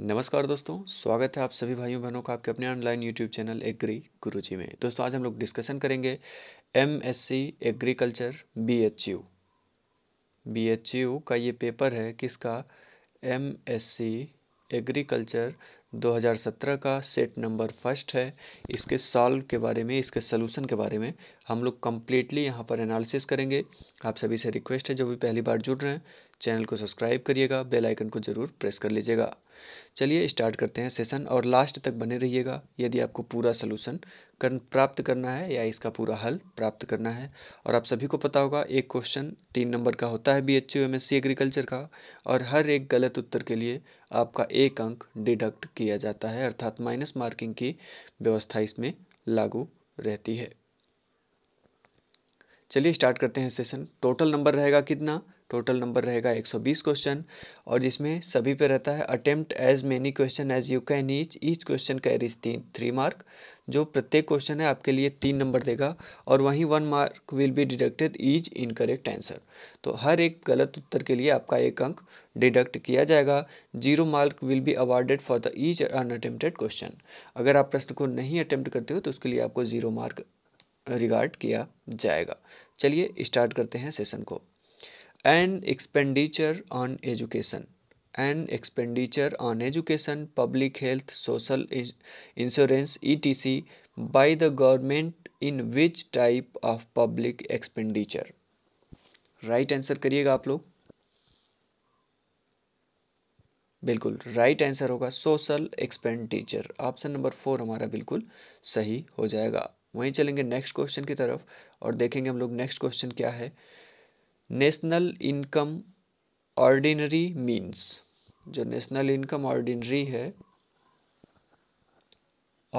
नमस्कार दोस्तों स्वागत है आप सभी भाइयों बहनों का आपके अपने online YouTube channel Agri Guruji में दोस्तों आज हम लोग डिस्कशन करेंगे M S C agriculture B H U B H U का ये पेपर है किसका एम एस सी एग्रीकल्चर 2017 का सेट नंबर फर्स्ट है इसके सॉल्व के बारे में इसके सोलूशन के बारे में हम लोग कम्प्लीटली यहाँ पर एनालिसिस करेंगे आप सभी से रिक्वेस्ट है जो भी पहली बार जुड़ रहे हैं चैनल को सब्सक्राइब करिएगा बेल आइकन को ज़रूर प्रेस कर लीजिएगा चलिए स्टार्ट करते हैं सेशन और लास्ट तक बने रहिएगा यदि आपको पूरा सलूशन कर प्राप्त करना है या इसका पूरा हल प्राप्त करना है और आप सभी को पता होगा एक क्वेश्चन तीन नंबर का होता है B H U M S C agriculture का और हर एक गलत उत्तर के लिए आपका एक अंक डिडक्ट किया जाता है अर्थात माइनस मार्किंग की व्यवस्था इसमें लागू रहती है चलिए स्टार्ट करते हैं सेशन टोटल नंबर रहेगा कितना टोटल नंबर रहेगा 120 क्वेश्चन और जिसमें सभी पे रहता है attempt as many question as you can each each question carries तीन थ्री मार्क जो प्रत्येक क्वेश्चन है आपके लिए तीन नंबर देगा और वहीं one mark will be deducted each incorrect answer तो हर एक गलत उत्तर के लिए आपका एक अंक डिडक्ट किया जाएगा zero mark will be awarded for the each unattempted question अगर आप प्रश्न को नहीं अटेम्प्ट करते हो तो उसके लिए आपको जीरो मार्क रिगार्ड किया जाएगा चलिए स्टार्ट करते हैं सेशन को and expenditure on education and expenditure on education public health social insurance E T C by the government in which type of public expenditure right answer करिएगा आप लोग बिल्कुल राइट right आंसर होगा social expenditure option number four हमारा बिल्कुल सही हो जाएगा वहीं चलेंगे नेक्स्ट क्वेश्चन की तरफ और देखेंगे हम लोग नेक्स्ट क्वेश्चन क्या है नेशनल इनकम ऑर्डिनरी मीन्स जो नेशनल इनकम ऑर्डिनरी है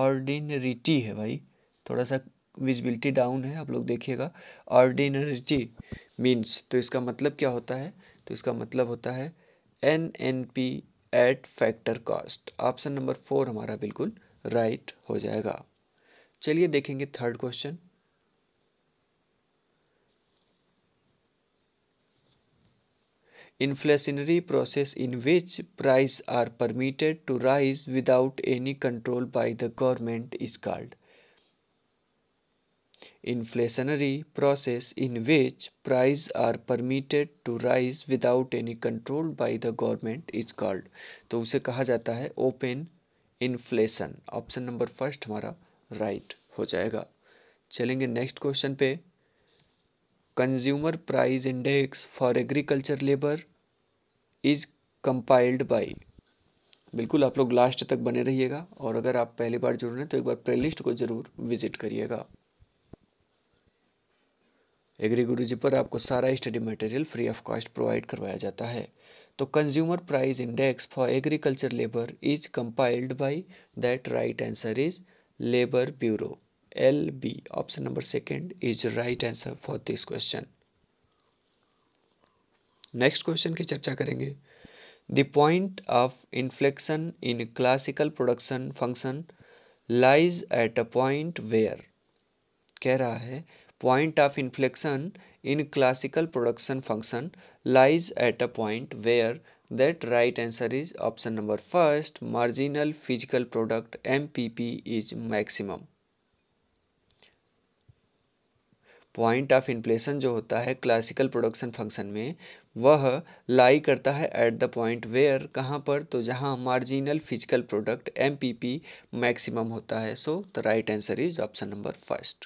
ऑर्डिनरिटी है भाई थोड़ा सा विजिबिलिटी डाउन है आप लोग देखिएगा ऑर्डिनरिटी मीन्स तो इसका मतलब क्या होता है तो इसका मतलब होता है N N P at factor cost option number four हमारा बिल्कुल राइट right हो जाएगा चलिए देखेंगे third question inflationary process in which prices are permitted to rise without any control by the government is called inflationary process in which prices are permitted to rise without any control by the government is called to use kaha jata hai open inflation option number 1 hamara right ho jayega chalenge next question pe consumer price index for agriculture labor is compiled by बिल्कुल आप लोग last तक बने रहिएगा और अगर आप पहली बार जुड़ रहे हैं तो एक बार प्लेलिस्ट को ज़रूर विजिट करिएगा एग्री गुरु जी पर आपको सारा study material free of cost provide करवाया जाता है तो consumer price index for agriculture labour is compiled by that right answer is labour bureau L B option number second is right answer for this question next question की चर्चा करेंगे the point of inflection in classical production function lies at a point where कह रहा है point of inflection in classical production function lies at a point where that right answer is option number first marginal physical product M P P is maximum point of inflation जो होता है classical production function में वह लाई करता है at the point where कहाँ पर तो जहाँ marginal physical product M P P maximum होता है so the right answer is option number first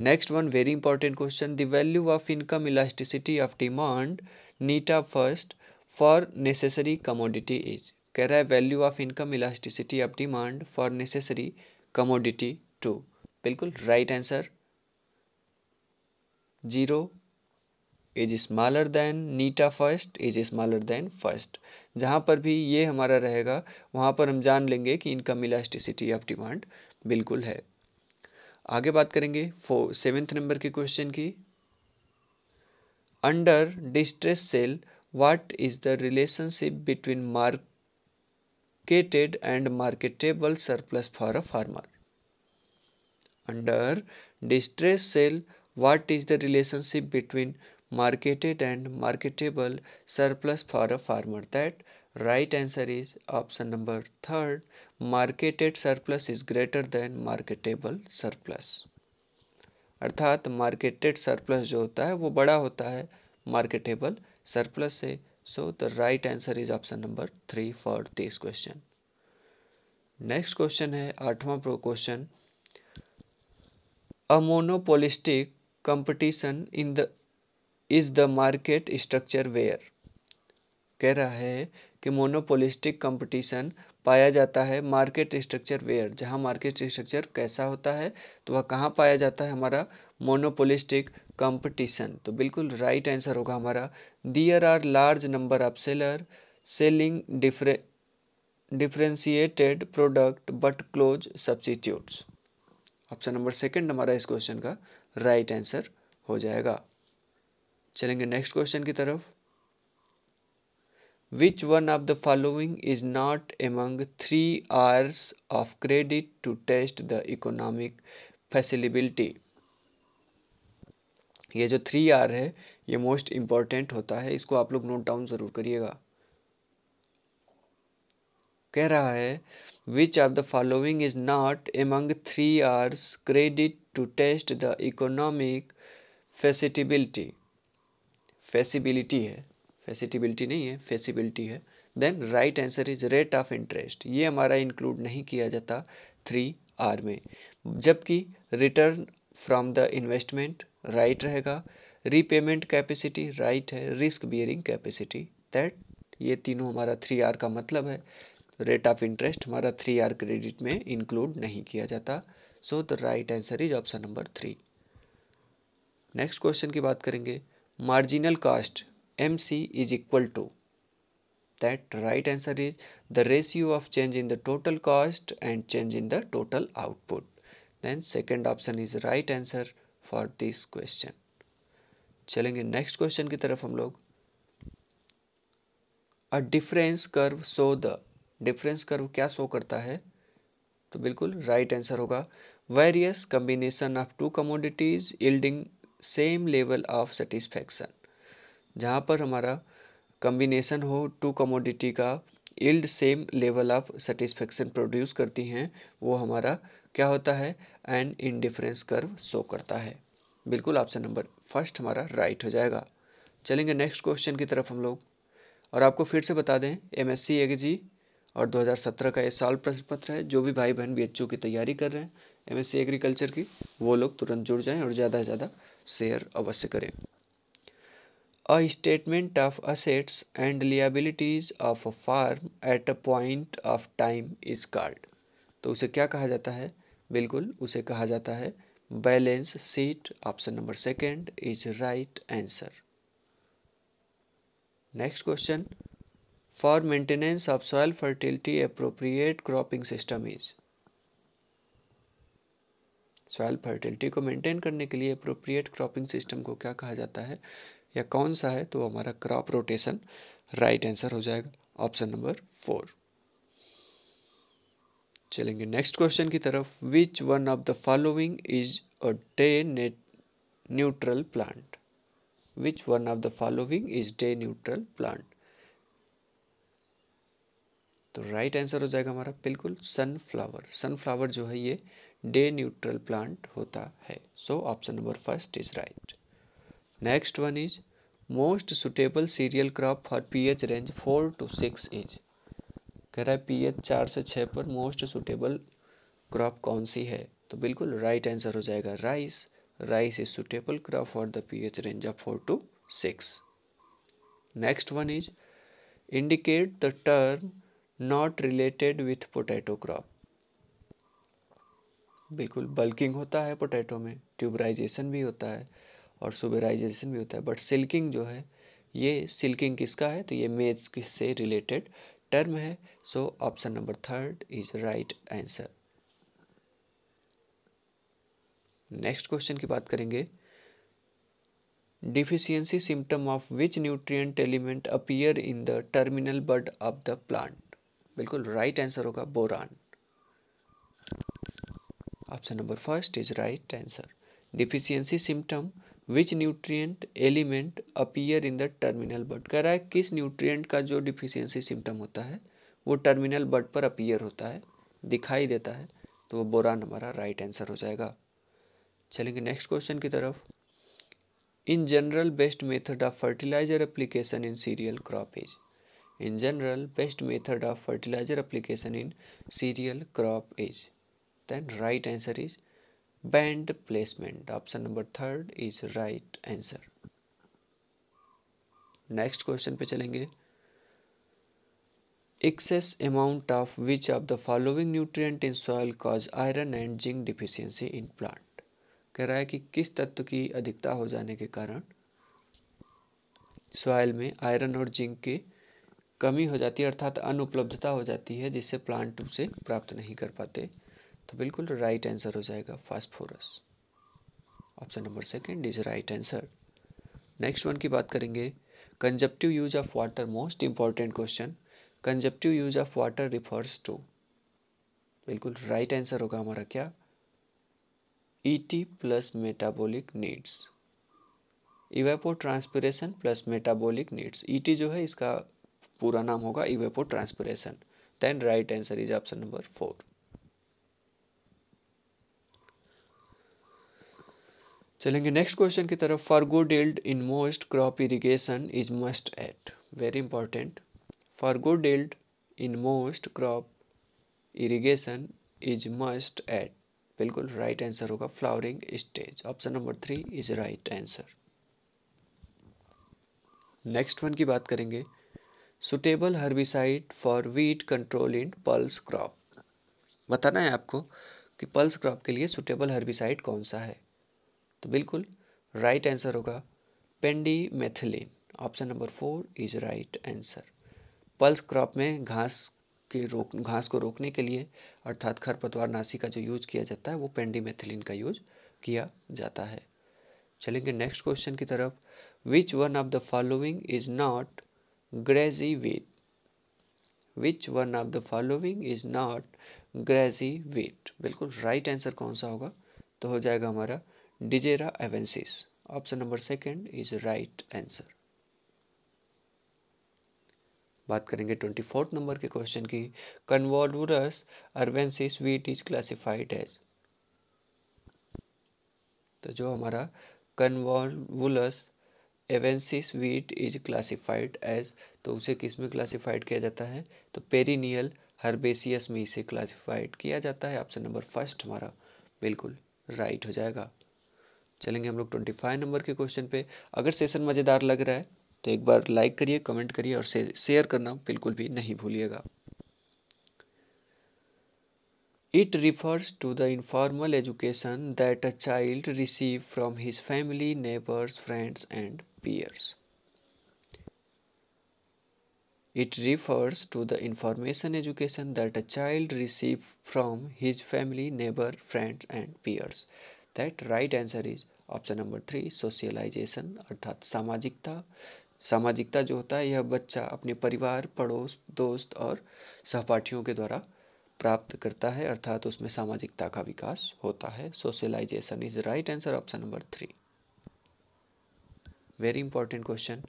next one very important question the value of income elasticity of demand नीटा first for necessary commodity is कह रहा है value of income elasticity of demand for necessary commodity to बिल्कुल right answer zero is smaller than नीटा first is smaller than first जहाँ पर भी ये हमारा रहेगा वहाँ पर हम जान लेंगे कि इनकम इलास्टिसिटी ऑफ डिमांड बिल्कुल है आगे बात करेंगे फो सेवेंथ नंबर के क्वेश्चन की under distress sale what is the relationship between marketed and marketable surplus for a farmer under distress sale what is the relationship between marketed and marketable surplus for a farmer that right answer is option number 3 marketed surplus is greater than marketable surplus अर्थात marketed surplus जो होता है वो बड़ा होता है marketable surplus से so the right answer is option number three for this question next question है आठवां प्रो question a monopolistic competition in the is the market structure where कह रहा है कि मोनोपोलिस्टिक कंपटीशन पाया जाता है मार्केट स्ट्रक्चर वेयर जहाँ मार्केट स्ट्रक्चर कैसा होता है तो वह कहाँ पाया जाता है हमारा मोनोपोलिस्टिक कंपटीशन तो बिल्कुल राइट आंसर होगा हमारा there are large number of seller selling differ differentiated product but close substitutes option number second हमारा इस क्वेश्चन का राइट right आंसर हो जाएगा चलेंगे नेक्स्ट क्वेश्चन की तरफ which one of the following is not among three Rs of credit to test the economic feasibility ये जो थ्री आर है ये मोस्ट इंपॉर्टेंट होता है इसको आप लोग नोट डाउन ज़रूर करिएगा कह रहा है which of the following is not among three Rs credit to test the economic feasibility feasibility है फेसिटिबिलिटी नहीं है फेसिबिलिटी है then right answer is rate of interest ये हमारा इंक्लूड नहीं किया जाता थ्री आर में जबकि return from the investment right रहेगा रीपेमेंट कैपेसिटी राइट है रिस्क बियरिंग कैपेसिटी दैट ये तीनों हमारा थ्री आर का मतलब है रेट ऑफ इंटरेस्ट हमारा थ्री आर क्रेडिट में इंक्लूड नहीं किया जाता so the right answer is option number three next question की बात करेंगे marginal cost mc is equal to that right answer is the ratio of change in the total cost and change in the total output then second option is right answer for this question चलेंगे next question की तरफ हम लोग a difference curve show the difference curve क्या show करता है तो बिल्कुल राइट right आंसर होगा various combination of two commodities yielding same level of satisfaction जहाँ पर हमारा कम्बिनेशन हो टू कमोडिटी का yield same level of satisfaction produce करती हैं वो हमारा क्या होता है एंड इनडिफरेंस कर्व शो करता है बिल्कुल ऑप्शन नंबर फर्स्ट हमारा राइट हो जाएगा चलेंगे नेक्स्ट क्वेश्चन की तरफ हम लोग और आपको फिर से बता दें एम एस सी एग जी और 2017 का ये साल प्रश्न पत्र है जो भी भाई बहन बी की तैयारी कर रहे हैं एम एस सी एग्रीकल्चर की वो लोग तुरंत जुड़ जाएँ और ज़्यादा से ज़्यादा शेयर अवश्य करें a statement of assets and liabilities of a farm at a point of time is called तो उसे क्या कहा जाता है बिल्कुल उसे कहा जाता है balance sheet option number second is right answer next question for maintenance of soil fertility appropriate cropping system is soil fertility को मेंटेन करने के लिए अप्रोप्रिएट क्रॉपिंग सिस्टम को क्या कहा जाता है या कौन सा है तो हमारा क्रॉप रोटेशन राइट आंसर हो जाएगा ऑप्शन नंबर फोर चलेंगे नेक्स्ट क्वेश्चन की तरफ which one of the following is a day net neutral plant which one of the following is day neutral plant तो राइट right आंसर हो जाएगा हमारा बिल्कुल सनफ्लावर सनफ्लावर जो है ये डे न्यूट्रल प्लांट होता है so option number first is right next one is most suitable cereal crop for pH range four to six is कह रहा है पीएच चार से छः पर मोस्ट सुटेबल क्रॉप कौन सी है तो बिल्कुल राइट right आंसर हो जाएगा rice rice is suitable crop for the pH range of four to six next one is indicate the term not related with potato crop बिल्कुल बल्किंग होता है पोटैटो में ट्यूबराइजेशन भी होता है और सुबेराइजेशन भी होता है बट सिल्किंग जो है ये सिल्किंग किसका है तो ये मेज से रिलेटेड टर्म है so option number third is right answer next question की बात करेंगे deficiency symptom of which nutrient element appear in the terminal bud of the plant बिल्कुल राइट आंसर होगा boron option number first is right answer deficiency symptom which nutrient element appear in the terminal bird कह रहा है किस nutrient का जो deficiency symptom होता है वो टर्मिनल बर्ड पर अपीयर होता है दिखाई देता है तो वो बोरान हमारा राइट आंसर हो जाएगा चलेंगे नेक्स्ट क्वेश्चन की तरफ in general best method of fertilizer application in cereal crop as in general best method of fertilizer application in cereal crop as and right answer is band placement option number third is right answer next question पे चलेंगे excess amount of which of the following nutrient in soil cause iron and zinc deficiency in plant कह रहा है कि किस तत्व की अधिकता हो जाने के कारण सॉइल में आयरन और जिंक की कमी हो जाती है अर्थात अनुपलब्धता हो जाती है जिससे प्लांट उसे प्राप्त नहीं कर पाते तो बिल्कुल राइट आंसर हो जाएगा phosphorus option number second is right answer next one की बात करेंगे consumptive use of water most important question consumptive use of water refers to बिल्कुल राइट आंसर होगा हमारा क्या E T plus metabolic needs evapotranspiration plus metabolic needs E T जो है इसका पूरा नाम होगा evapotranspiration then right answer is option number four चलेंगे नेक्स्ट क्वेश्चन की तरफ for good yield in most crop irrigation is must at very important for good yield in most crop irrigation is must at बिल्कुल right answer होगा flowering stage option number three is right answer next one की बात करेंगे suitable herbicide for weed control in pulse crop बताना है आपको कि pulse crop के लिए सुटेबल हर्बिसाइड कौन सा है तो बिल्कुल राइट आंसर होगा pendimethalin option number four is right answer pulse crop में घास के रोक घास को रोकने के लिए अर्थात खरपतवार नाशी का जो यूज किया जाता है वो पेंडी मेथिलीन का यूज किया जाता है चलेंगे नेक्स्ट क्वेश्चन की तरफ which one of the following is not grassy weed which one of the following is not grassy weed बिल्कुल राइट आंसर कौन सा होगा तो हो जाएगा हमारा डिजेरा avensis. Option number second is right answer. बात करेंगे ट्वेंटी फोर्थ नंबर के क्वेश्चन की Convolvulus arvensis weed is classified as तो जो हमारा Convolvulus arvensis weed is classified as तो उसे किस में क्लासिफाइड किया जाता है तो पेरिनियल हर्बेसियस में इसे क्लासिफाइड किया जाता है ऑप्शन नंबर फर्स्ट हमारा बिल्कुल राइट हो जाएगा चलेंगे हम लोग ट्वेंटी फाइव नंबर के क्वेश्चन पे अगर सेशन मज़ेदार लग रहा है तो एक बार लाइक करिए कमेंट करिए और शेयर करना बिल्कुल भी नहीं भूलिएगा it refers to the informal education that a child receive from his family neighbours friends and peers it refers to the information education that a child receive from his family neighbour friends and peers that right answer is option number three socialisation अर्थात सामाजिकता सामाजिकता जो होता है यह बच्चा अपने परिवार पड़ोस दोस्त और सहपाठियों के द्वारा प्राप्त करता है अर्थात उसमें सामाजिकता का विकास होता है socialisation is right answer option number three very important question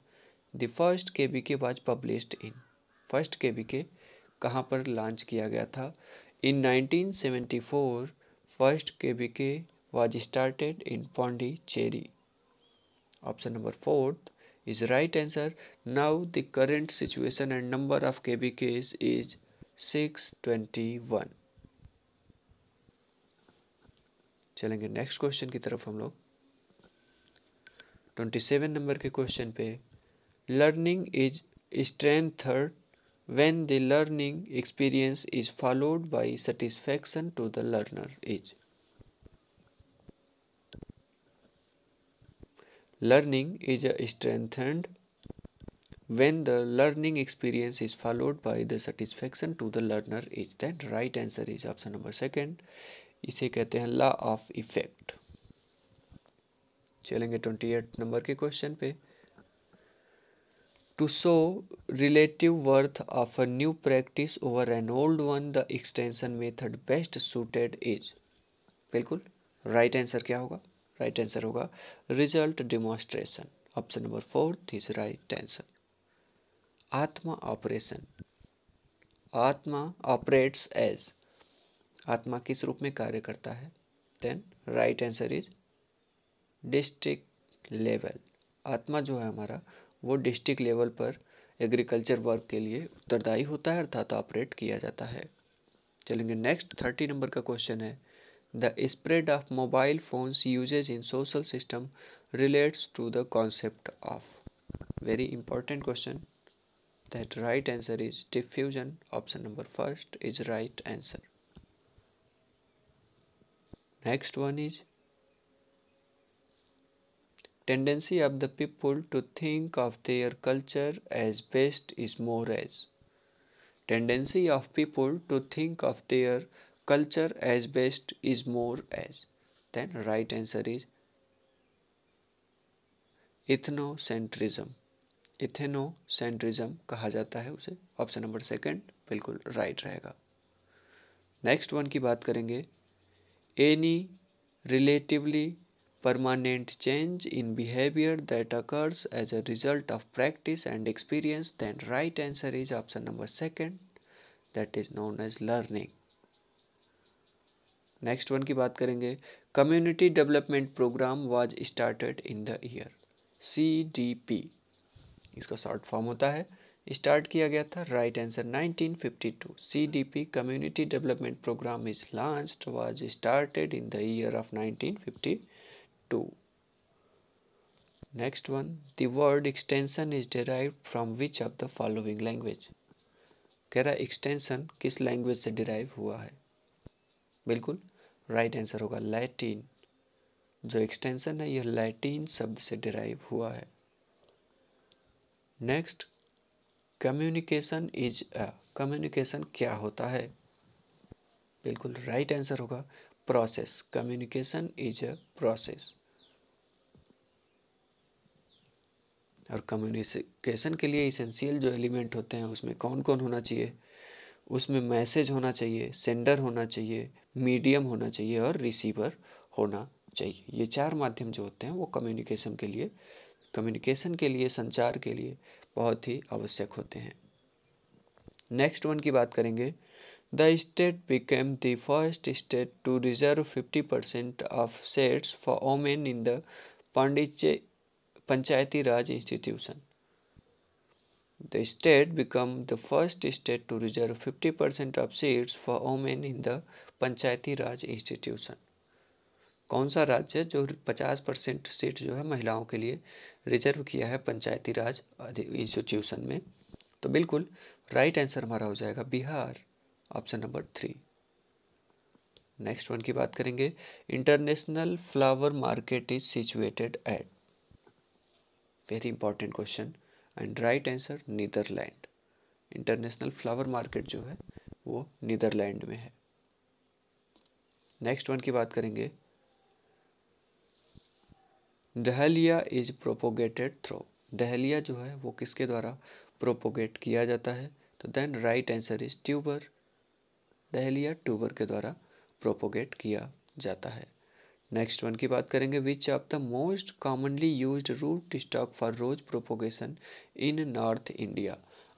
the first K B K was published in first K B K कहाँ पर लॉन्च किया गया था in 1974 first K B K was started in Pondicherry. Option number fourth is right answer. Now the current situation and number of KBKs is six twenty 621. चलेंगे next question की तरफ हम लोग ट्वेंटी सेवन नंबर के question पे learning is strengthened when the learning experience is followed by satisfaction to the learner is learning is a strengthened when the learning experience is followed by the satisfaction to the learner is that right answer is option number second इसे कहते हैं law of effect चलेंगे twenty eight number के question पे to show relative worth of a new practice over an old one the extension method best suited is बिल्कुल right answer क्या होगा right answer होगा result demonstration option number fourth is right answer ATMA operation ATMA operates as ATMA किस रूप में कार्य करता है then right answer is district level ATMA जो है हमारा वो डिस्ट्रिक्ट लेवल पर एग्रीकल्चर वर्क के लिए उत्तरदायी होता है अर्थात ऑपरेट किया जाता है चलेंगे नेक्स्ट थर्टी नंबर का क्वेश्चन है The spread of mobile phones usage in social system relates to the concept of very important question that right answer is diffusion option number first is right answer next one is tendency of the people to think of their culture as best is more as tendency of people to think of their culture as best is more as then right answer is ethnocentrism ethnocentrism कहा जाता है उसे option number second बिल्कुल right रहेगा next one की बात करेंगे any relatively permanent change in behaviour that occurs as a result of practice and experience then right answer is option number second that is known as learning next one की बात करेंगे community development programme was started in the year C D P इसका short form होता है start किया गया था right answer 1952 CDP community development programme is launch was started in the year of 1952 next one the word extension is derive from which of the following language कह रहा है extension किस language से डिराइव हुआ है बिल्कुल राइट आंसर होगा Latin जो एक्सटेंशन है यह लैटिन शब्द से डिराइव हुआ है next communication is a communication क्या होता है बिल्कुल राइट आंसर होगा process communication is a process और कम्युनिकेशन के लिए इसेंशियल जो एलिमेंट होते हैं उसमें कौन कौन होना चाहिए उसमें मैसेज होना चाहिए सेंडर होना चाहिए मीडियम होना चाहिए और रिसीवर होना चाहिए ये चार माध्यम जो होते हैं वो कम्युनिकेशन के लिए कम्युनिकेशन के लिए संचार के लिए बहुत ही आवश्यक होते हैं नेक्स्ट वन की बात करेंगे the state became the first state to reserve fifty percent of seats for women in the पांडिचे Panchayati Raj institution The state become the first state to reserve 50% of seats for women in the Panchayati Raj institution कौन सा राज्य है जो 50 percent seat जो है महिलाओं के लिए रिजर्व किया है पंचायती राज इंस्टीट्यूशन में तो बिल्कुल राइट आंसर हमारा हो जाएगा Bihar option number three next one की बात करेंगे international flower market is situated at very important question and right answer Netherland international flower market जो है वो नीदरलैंड में है नेक्स्ट वन की बात करेंगे dahlia is propagated through dahlia जो है वो किसके द्वारा प्रोपोगेट किया जाता है तो then right answer is tuber dahlia tuber के द्वारा प्रोपोगेट किया जाता है नेक्स्ट वन की बात करेंगे which of the most commonly use root stock for rose propagation in north India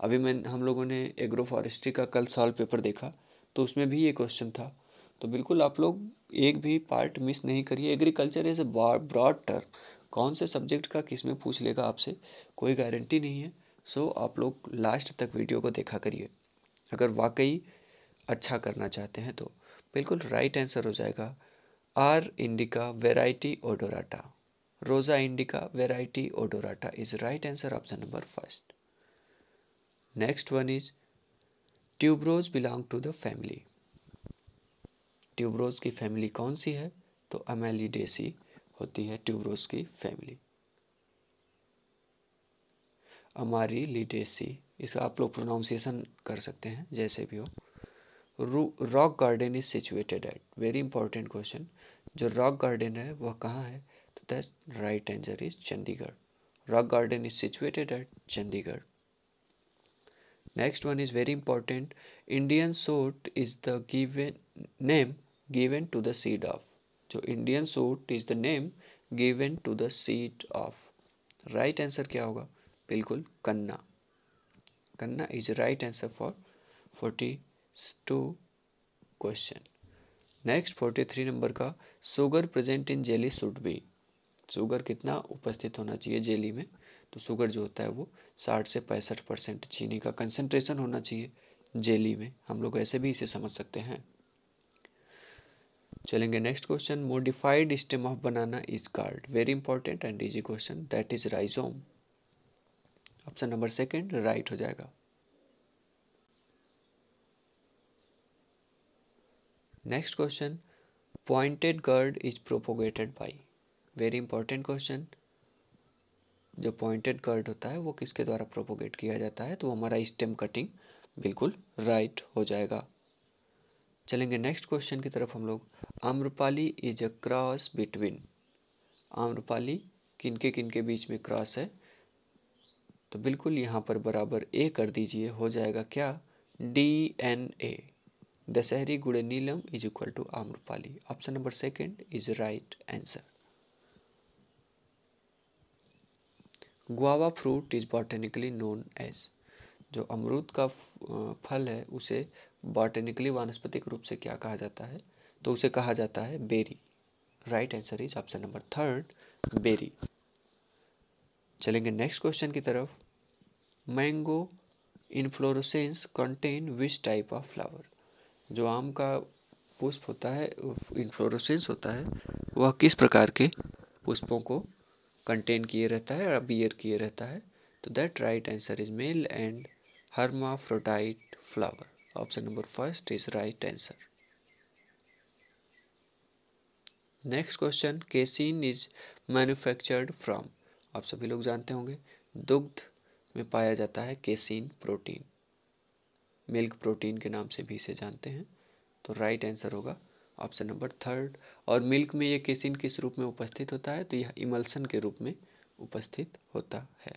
अभी मैं हम लोगों ने एग्रो फॉरेस्ट्री का कल सॉल्व पेपर देखा तो उसमें भी ये क्वेश्चन था तो बिल्कुल आप लोग एक भी पार्ट मिस नहीं करिए एग्रीकल्चर इज़ ब्रॉड टर्म कौन से सब्जेक्ट का किस में पूछ लेगा आपसे कोई गारंटी नहीं है सो आप लोग लास्ट तक वीडियो को देखा करिए अगर वाकई अच्छा करना चाहते हैं तो बिल्कुल राइट आंसर हो जाएगा R indica variety odorata rosa indica variety odorata is right answer option number first next one is tuberose belong to the family tuberose की फैमिली कौन सी है तो अमेलिडेसी होती है ट्यूबरोज की फैमिली अमारी लिडेसी इसका आप लोग प्रोनाउंसिएशन कर सकते हैं जैसे भी हो rock garden is situated at very important question जो रॉक गार्डन है वह कहाँ है तो that right answer is Chandigarh rock garden is situated at Chandigarh next one is very important Indian shot is the given name given to the seed of जो Indian shot is the name given to the seed of right answer क्या होगा बिल्कुल canna canna is right answer for forty two question next forty three number का sugar present in jelly should be sugar कितना उपस्थित होना चाहिए jelly में तो शुगर जो होता है वो साठ से पैंसठ परसेंट चीनी का कंसनट्रेशन होना चाहिए जेली में हम लोग ऐसे भी इसे समझ सकते हैं चलेंगे next question modified stem of banana is called very important and easy question that is rhizome option number second right हो जाएगा next question pointed gourd is propagated by very important question जो पॉइंटेड गर्ड होता है वो किसके द्वारा propagate किया जाता है तो हमारा स्टेम कटिंग बिल्कुल राइट हो जाएगा चलेंगे नेक्स्ट क्वेश्चन की तरफ हम लोग Amrapali is a cross between Amrapali किनके किनके बीच में क्रॉस है तो बिल्कुल यहाँ पर बराबर ए कर दीजिए हो जाएगा क्या डी एन ए दशहरी गुड़े Neelam is equal to Amrapali option number second is right answer guava fruit is botanically known as जो अमरूद का फल है उसे बॉटेनिकली वानस्पतिक रूप से क्या कहा जाता है तो उसे कहा जाता है berry right answer is option number third berry चलेंगे नेक्स्ट क्वेश्चन की तरफ mango inflorescence contain which type of flower जो आम का पुष्प होता है इन्फ्लोरोसेंस होता है वह किस प्रकार के पुष्पों को कंटेन किए रहता है और बियर किए रहता है तो that right answer is male and hermaphrodite flower option number first is right answer next question casein is manufactured from आप सभी लोग जानते होंगे दुग्ध में पाया जाता है केसिन प्रोटीन मिल्क प्रोटीन के नाम से भी इसे जानते हैं तो राइट आंसर होगा ऑप्शन नंबर थर्ड और मिल्क में यह केसिन किस रूप में उपस्थित होता है तो यह इमल्सन के रूप में उपस्थित होता है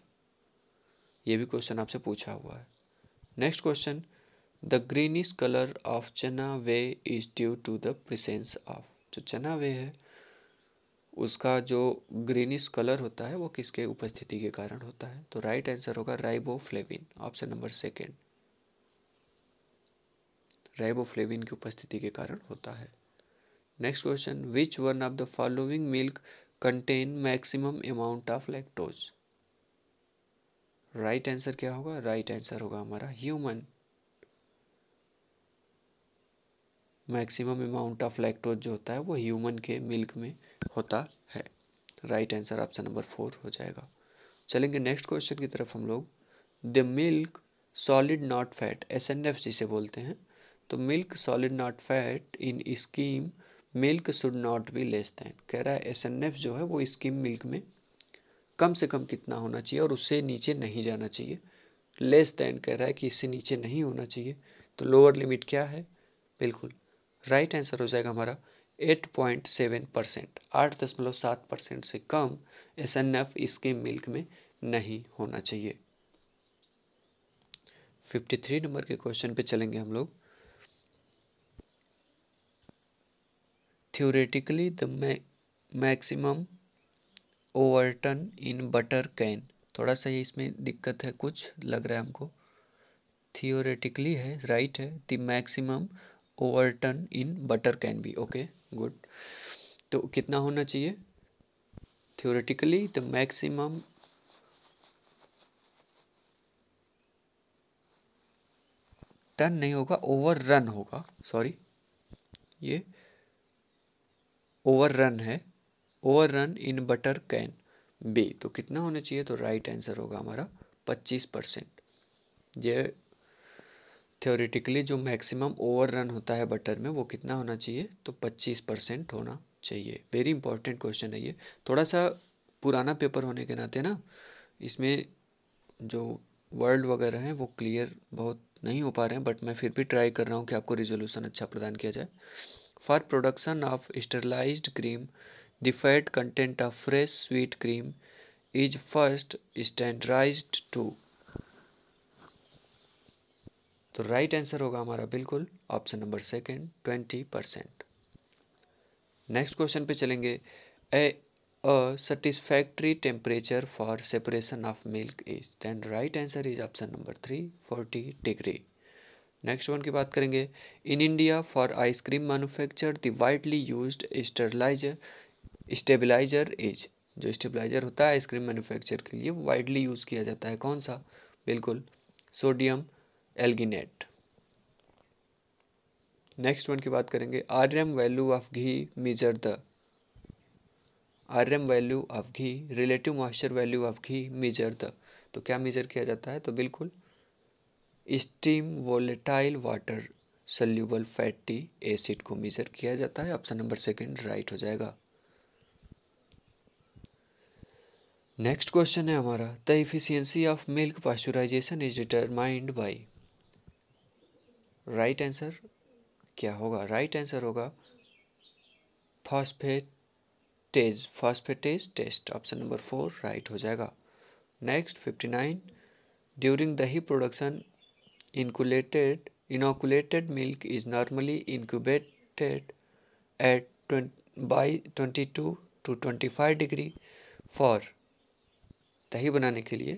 ये भी क्वेश्चन आपसे पूछा हुआ है next question the greenish colour of chana whey is due to the presence of जो चना वे है उसका जो ग्रीनिश कलर होता है वो किसके उपस्थिति के कारण होता है तो राइट आंसर होगा riboflavin option number second riboflavin की उपस्थिति के कारण होता है next question which one of the following milk contain maximum amount of lactose right answer क्या होगा राइट right आंसर होगा हमारा human maximum amount of lactose जो होता है वो ह्यूमन के मिल्क में होता है right answer option number four हो जाएगा चलेंगे नेक्स्ट क्वेश्चन की तरफ हम लोग the milk solid not fat S N F जिसे बोलते हैं तो milk solid not fat in skim milk should not be less than कह रहा है एस एन एफ जो है वो स्कीम मिल्क में कम से कम कितना होना चाहिए और उससे नीचे नहीं जाना चाहिए लेस दैन कह रहा है कि इससे नीचे नहीं होना चाहिए तो लोअर लिमिट क्या है बिल्कुल राइट right आंसर हो जाएगा हमारा एट पॉइंट सेवन परसेंट आठ दशमलव सात परसेंट से कम S N F skim milk में नहीं होना चाहिए फिफ्टी थ्री नंबर के क्वेश्चन पे चलेंगे हम लोग theoretically the ma maximum overrun in butter can थोड़ा सा ये इसमें दिक्कत है कुछ लग रहा है हमको थियोरेटिकली है राइट है the maximum overrun in butter can be okay good तो कितना होना चाहिए थियोरेटिकली द मैक्सिमम टन नहीं होगा ओवर रन होगा सॉरी ये ओवर रन है over run in butter can be तो कितना होना चाहिए तो राइट आंसर होगा हमारा पच्चीस परसेंट ये थ्योरेटिकली जो मैक्सिमम ओवर रन होता है बटर में वो कितना होना चाहिए तो पच्चीस परसेंट होना चाहिए वेरी इंपॉर्टेंट क्वेश्चन है ये थोड़ा सा पुराना पेपर होने के नाते ना इसमें जो वर्ल्ड वगैरह हैं वो क्लियर बहुत नहीं हो पा रहे हैं बट मैं फिर भी ट्राई कर रहा हूँ कि आपको रिजोल्यूशन अच्छा प्रदान किया जाए for production of sterilized cream the fat content of fresh sweet cream is first standardized to. तो राइट आंसर होगा हमारा बिल्कुल option number second twenty percent next question पे चलेंगे a a satisfactory temperature for separation of milk is then right answer is option number three forty degree next one की बात करेंगे in India for ice cream manufacture the widely use sterilizer stabilizer is जो stabilizer होता है ice cream manufacture के लिए widely use किया जाता है कौन सा बिल्कुल सोडियम एल्गिनेट नेक्स्ट वन की बात करेंगे R M value of ghee measure the R M value of ghee relative moisture value of ghee measure the तो क्या मेजर किया जाता है तो बिल्कुल steam volatile water soluble fatty acid को मेजर किया जाता है ऑप्शन नंबर सेकेंड राइट हो जाएगा नेक्स्ट क्वेश्चन है हमारा the efficiency of milk pasteurization is determined by right answer क्या होगा राइट right आंसर होगा phosphatase phosphatase test option number four right हो जाएगा next fifty nine during dahi production Inoculated, inoculated milk is normally incubated at 20, by 22 to 25 degree for दही बनाने के लिए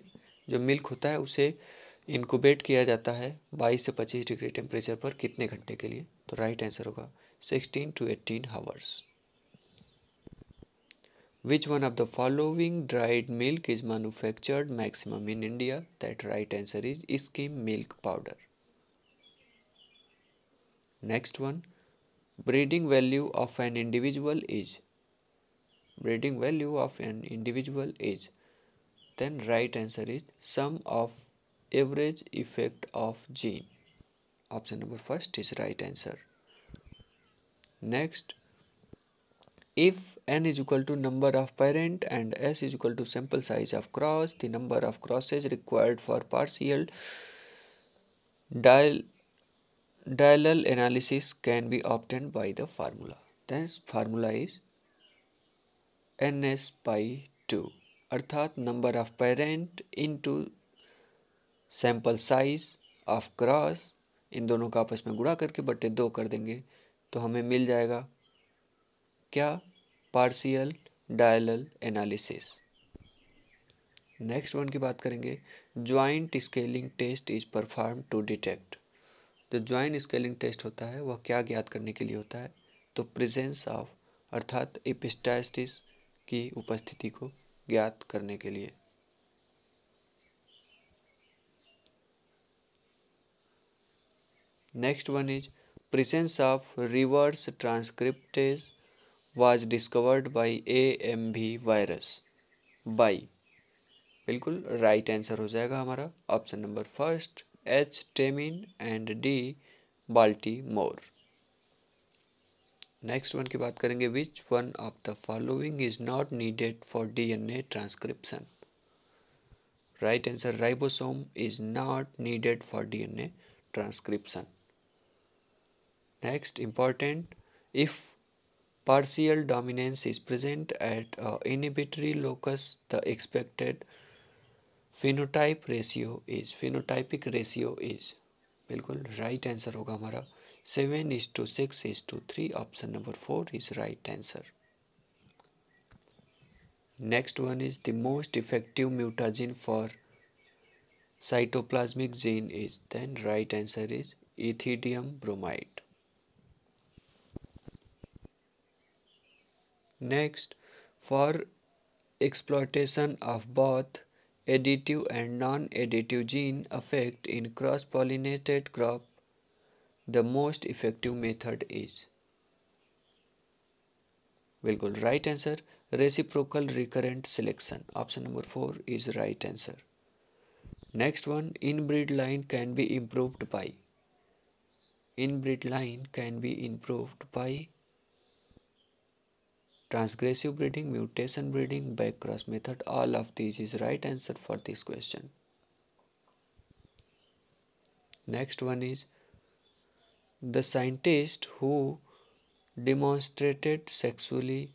जो मिल्क होता है उसे इनक्यूबेट किया जाता है 22 से 25 डिग्री टेम्परेचर पर कितने घंटे के लिए तो राइट आंसर होगा 16 to 18 hours Which one of the following dried milk is manufactured maximum in India? That right answer is skim milk powder. Next one, breeding value of an individual is. Breeding value of an individual is. Then right answer is sum of average effect of gene. Option number first is right answer. Next, if n is equal to number of parent and s is equal to sample size of cross the number of crosses required for partial dial dial analysis can be obtained by the formula then formula is ns by 2 arthat number of parent into sample size of cross इन दोनों का आपस में गुड़ा करके बटे दो कर देंगे तो हमें मिल जाएगा क्या partial diallel analysis next one की बात करेंगे joint scaling test is perform to detect जो ज्वाइंट स्केलिंग टेस्ट होता है वह क्या ज्ञात करने के लिए होता है तो प्रेजेंस ऑफ अर्थात इपिस्टाइस्टिस की उपस्थिति को ज्ञात करने के लिए next one is presence of reverse transcriptase was discovered by A M V virus by बिल्कुल राइट आंसर हो जाएगा हमारा option number first H Temin and D Baltimore next one की बात करेंगे which one of the following is not needed for DNA transcription right answer ribosome is not needed for DNA transcription next important if partial dominance is present at uh, inhibitory locus the expected phenotype ratio is phenotypic ratio is बिल्कुल right answer होगा हमारा seven is to six is to three. Option number four is right answer. Next one is the most effective mutagen for cytoplasmic gene is then right answer is ethidium bromide Next, for exploitation of both additive and non-additive gene effect in cross-pollinated crop, the most effective method is Will right answer reciprocal recurrent selection. Option number 4 is right answer. Next one inbreed line can be improved by inbreed line can be improved by transgressive breeding, mutation breeding, backcross method, all of these is right answer for this question. Next one is the scientist who demonstrated sexually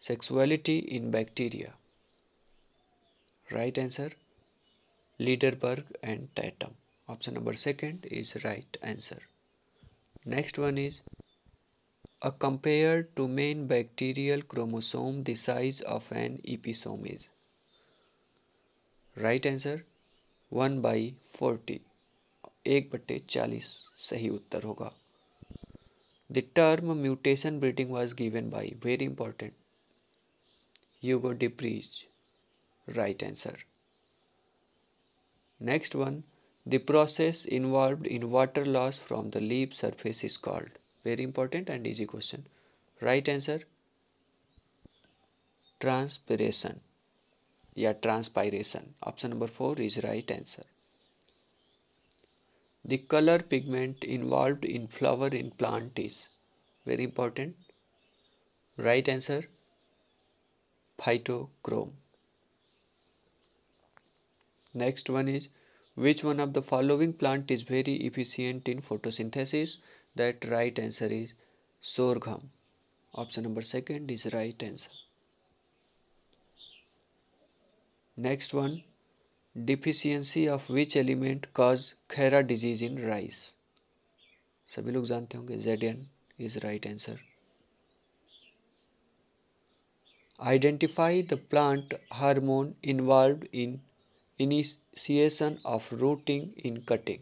sexuality in bacteria. Right answer Lederberg and Tatum. Option number second is right answer. Next one is compared to main bacterial chromosome the size of an episome is right answer 1 by 40 एक बट्टे चालीस सही उत्तर होगा the term mutation breeding was given by very important Hugo de Vries right answer next one the process involve in water loss from the leaf surface is called very important and easy question right answer transpiration yeah transpiration option number 4 is right answer the color pigment involved in flower in plant is very important right answer phytochrome next one is which one of the following plant is very efficient in photosynthesis that right answer is sorghum option number second is right answer next one deficiency of which element cause khaira disease in rice सभी लोग जानते होंगे Zn is right answer. Identify the plant hormone involved in initiation of rooting in cutting.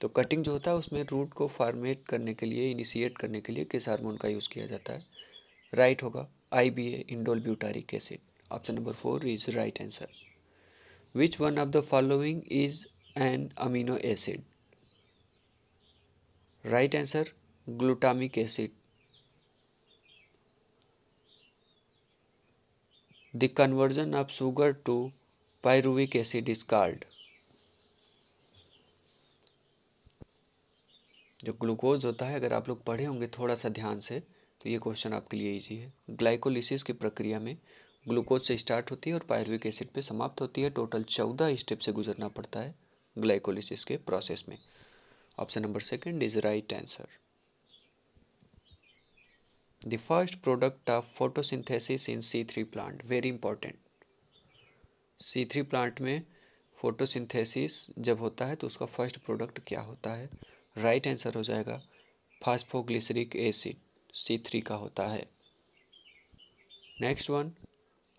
तो cutting जो होता है उसमें root को फॉर्मेट करने के लिए इनिशिएट करने के लिए किस हार्मोन का यूज़ किया जाता है राइट होगा I B A indole butyric acid option number four is right answer which one of the following is an amino acid right answer glutamic acid the conversion of sugar to pyruvic acid is called जो glucose होता है अगर आप लोग पढ़े होंगे थोड़ा सा ध्यान से तो ये क्वेश्चन आपके लिए ईजी है ग्लाइकोलिसिस की प्रक्रिया में ग्लूकोज से स्टार्ट होती है और पायरविक एसिड पे समाप्त होती है टोटल चौदह स्टेप से गुजरना पड़ता है ग्लाइकोलिसिस के प्रोसेस में option number second is right answer the first product of photosynthesis in C three plant very important C three plant में फोटोसिंथेसिस जब होता है तो उसका फर्स्ट प्रोडक्ट क्या होता है राइट आंसर हो जाएगा फास्फोग्लिसरिक एसिड सी थ्री का होता है next one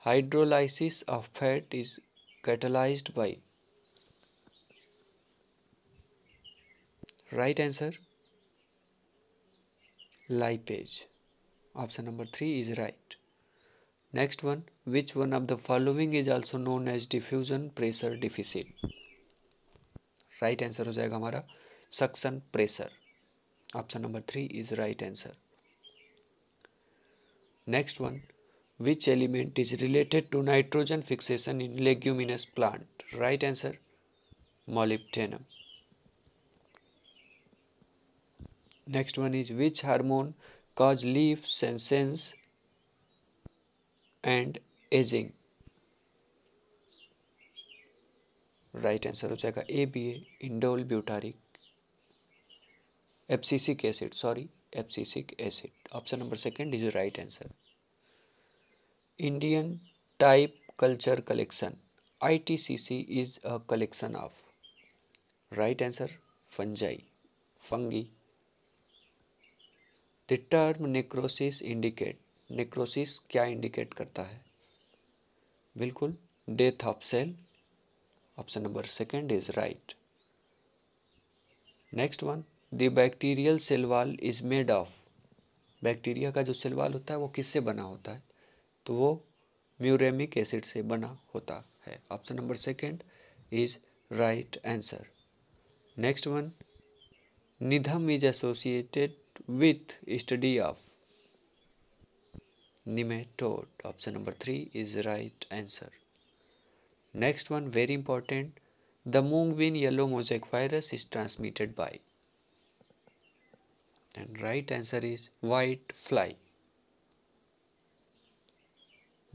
hydrolysis of fat is catalyse by right answer lipase option number three is right next one which one of the following is also known as diffusion pressure deficit right answer हो जाएगा हमारा suction pressure option number three is right answer next one which element is related to nitrogen fixation in leguminous plant right answer molybdenum next one is which hormone cause leaf senescence and ageing right answer हो जाएगा A B A indole butyric abscisic acid sorry abscisic acid option number second is right answer Indian type culture collection I T C C is a collection of right answer fungi fungi the term necrosis indicate necrosis क्या indicate करता है बिल्कुल death of cell option number second is right next one the bacterial cell wall is made of bacteria का जो cell wall होता है वो किससे बना होता है तो वो म्यूरेमिक एसिड से बना होता है option number second is right answer next one Needham is associated with study of nematode option number three is right answer next one very important the moong bean yellow mosaic virus is transmitted by and right answer is white fly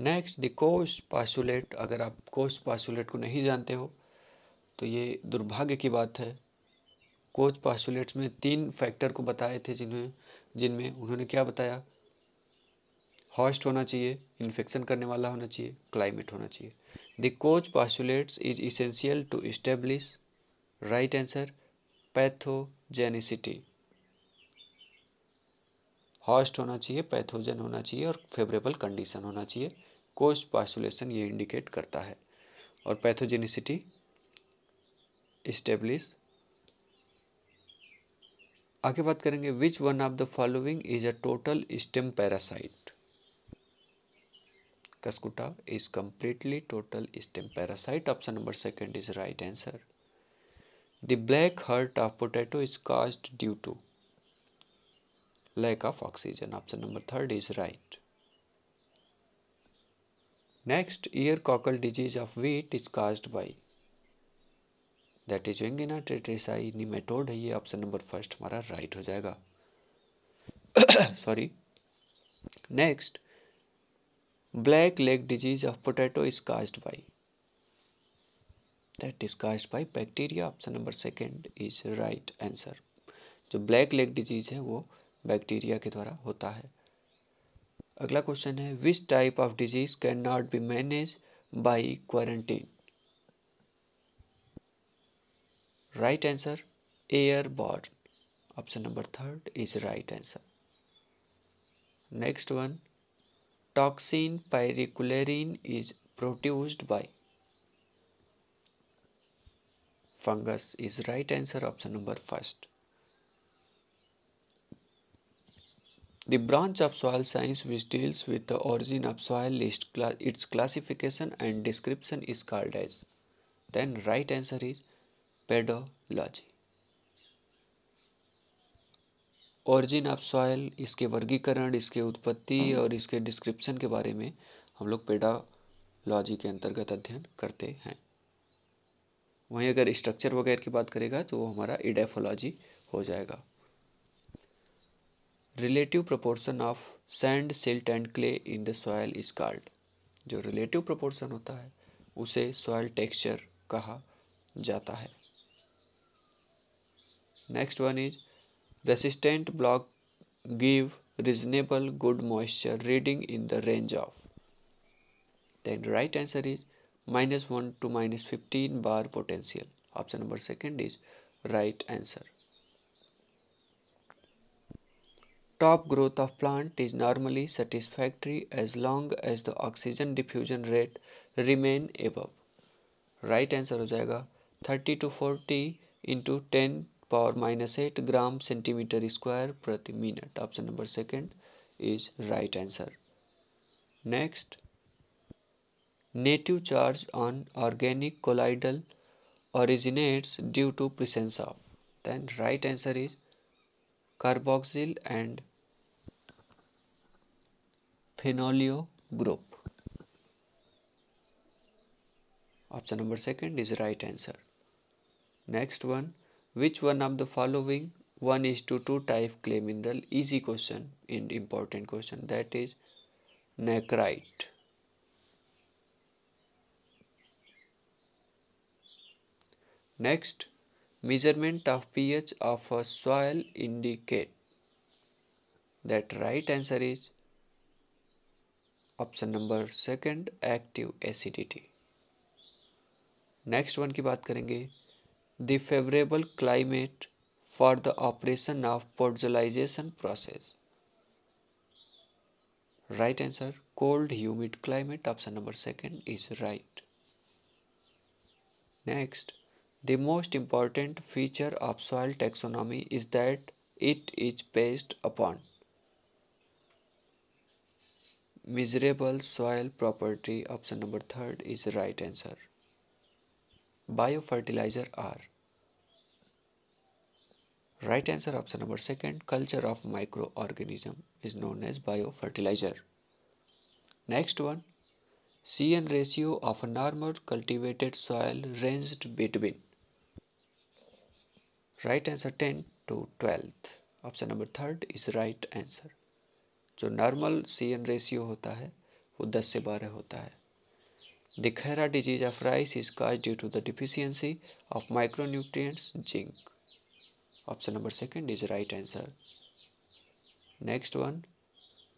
next the Koch's postulate अगर आप कोस postulate को नहीं जानते हो तो ये दुर्भाग्य की बात है कोच पासुलेट्स में तीन फैक्टर को बताए थे जिन्हें जिनमें उन्होंने क्या बताया हॉस्ट होना चाहिए इन्फेक्शन करने वाला होना चाहिए क्लाइमेट होना चाहिए the Koch postulates is essential to establish right answer pathogenicity host होना चाहिए पैथोजन होना चाहिए और फेवरेबल कंडीशन होना चाहिए कोस्ट पासुलेशन ये इंडिकेट करता है और पैथोजेनिसिटी इस्टेब्लिश आगे बात करेंगे which one of the following is a total stem parasite cuscuta is completely total stem parasite option number second is right answer the black heart of potato is caused due to lack of oxygen. Option number 3 is right. Next, ear cockle disease of wheat is caused by that is anguina tritici nematode है ये option number first हमारा right हो जाएगा sorry next black leg disease of potato is caused by that is caused by bacteria option number second is right answer जो black leg disease है वो bacteria के द्वारा होता है अगला क्वेश्चन है which type of disease can not be manage by quarantine right answer airborne option number third is right answer next one toxin piricularin is produced by fungus is right answer option number first The branch of soil science which deals with the origin of soil list class its classification and description is called as then right answer is pedology origin of soil इसके वर्गीकरण इसके उत्पत्ति और इसके description के बारे में हम लोग पेडालॉजी के अंतर्गत अध्ययन करते हैं वहीं अगर स्ट्रक्चर वगैरह की बात करेगा तो वो हमारा इडेफोलॉजी हो जाएगा relative proportion of sand silt and clay in the soil is called जो रिलेटिव प्रोपोर्शन होता है उसे सॉयल टेक्सचर कहा जाता है next one is resistant block give reasonable good moisture reading in the range of then right answer is minus one to minus fifteen bar potential option number second is right answer top growth of plant is normally satisfactory as long as the oxygen diffusion rate remain above right answer ho jayega 30 to 40 into 10 power minus 8 gram centimeter square per minute option number second is right answer next native charge on organic colloidal originates due to presence of then right answer is carboxyl and phenolio group. Option number second is right answer. Next one, which one of the following 1 is to 2 type clay mineral easy question and important question that is necrite. Next, measurement of pH of a soil indicate that right answer is option number second active acidity next one की बात करेंगे the favourable climate for the operation of podzolization process right answer cold humid climate option number second is right next the most important feature of soil taxonomy is that it is based upon Miserable soil property option number third is right answer. Biofertilizer are Right answer option number second culture of microorganism is known as biofertilizer. Next one CN ratio of a normal cultivated soil ranged between right answer 10 to 12th option number third is right answer जो normal C N ratio होता है वो दस से बारह होता है दिखहरा disease of rice is cause due to the deficiency of micro nutrient zinc option number second is right answer next one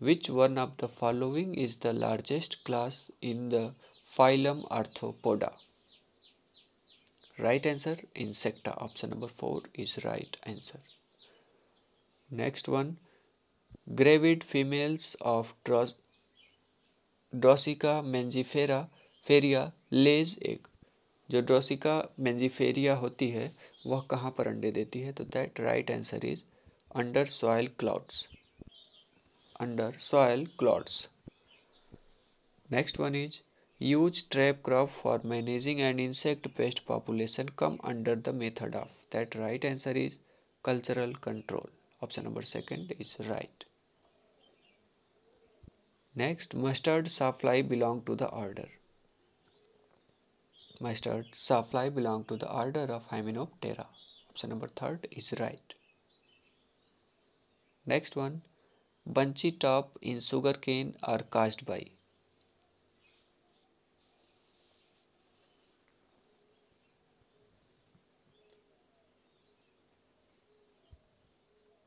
which one of the following is the largest class in the phylum Arthropoda right answer Insecta option number four is right answer next one gravid females of Drosicha mangifera फेरिया lays एक जो ड्रोसिका मेंजीफेरिया होती है वह कहाँ पर अंडे देती है तो that right answer is under soil clots under soil clots next one is use trap crop for managing and insect pest population come under the method of that right answer is cultural control option number second is right Next, mustard sawfly belong to the order. Mustard sawfly belong to the order of Hymenoptera. Option number third is right. Next one, bunchy top in sugarcane are caused by.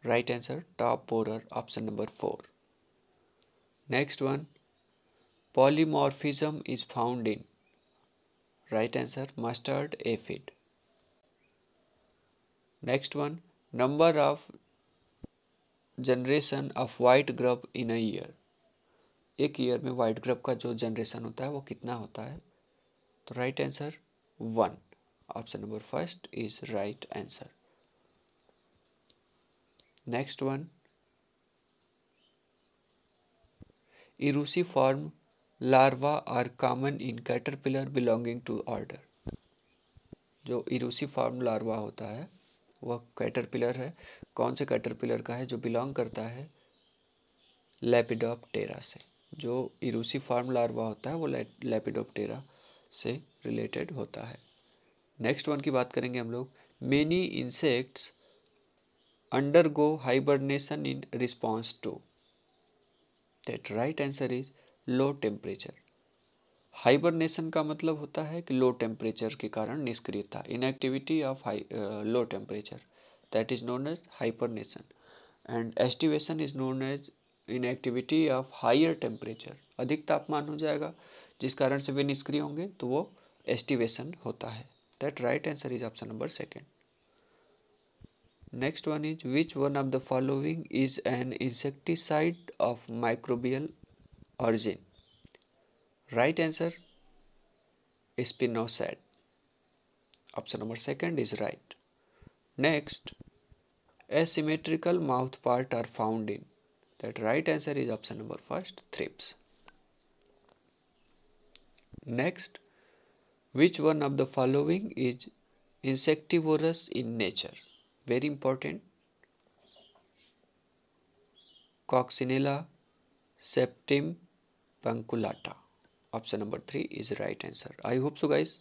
Right answer, top borer, option number 4. Next one polymorphism is found in right answer mustard aphid next one number of generation of white grub in a year एक ईयर में white grub का जो generation होता है वो कितना होता है तो right answer one option number first is right answer next one form larva are common in caterpillar belonging to order जो फॉर्म लार्वा होता है वह कैटरपिलर है कौन से कैटरपिलर का है जो बिलोंग करता है लेपिडोप्टेरा से जो फॉर्म लार्वा होता है वो लेपिडोप्टेरा से रिलेटेड होता है नेक्स्ट वन की बात करेंगे हम लोग many insects undergo hibernation in response to that right answer is low temperature hibernation का मतलब होता है कि लो टेम्परेचर के कारण निष्क्रियता inactivity of high low temperature that is known as hibernation and aestivation is known as inactivity of higher temperature अधिक तापमान हो जाएगा जिस कारण से वे निष्क्रिय होंगे तो वो एस्टिवेशन होता है that right answer is option number second next one is which one of the following is an insecticide of microbial origin? Right answer spinosad. Option number second is right. Next, asymmetrical mouth part are found in. That right answer is option number first, thrips. Next, which one of the following is insectivorous in nature? Very important. Coccinella septempunctata option number three is right answer I hope so guys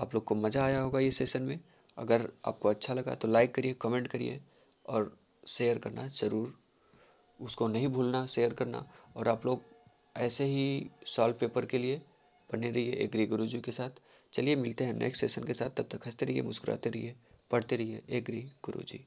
आप लोग को मज़ा आया होगा ये session में अगर आपको अच्छा लगा तो लाइक करिए कमेंट करिए और शेयर करना ज़रूर उसको नहीं भूलना शेयर करना और आप लोग ऐसे ही सॉल्व पेपर के लिए बने रहिए एग्री गुरु जी के साथ चलिए मिलते हैं नेक्स्ट सेशन के साथ तब तक हंसते रहिए मुस्कुराते रहिए पढ़ते रहिए एग्री गुरु जी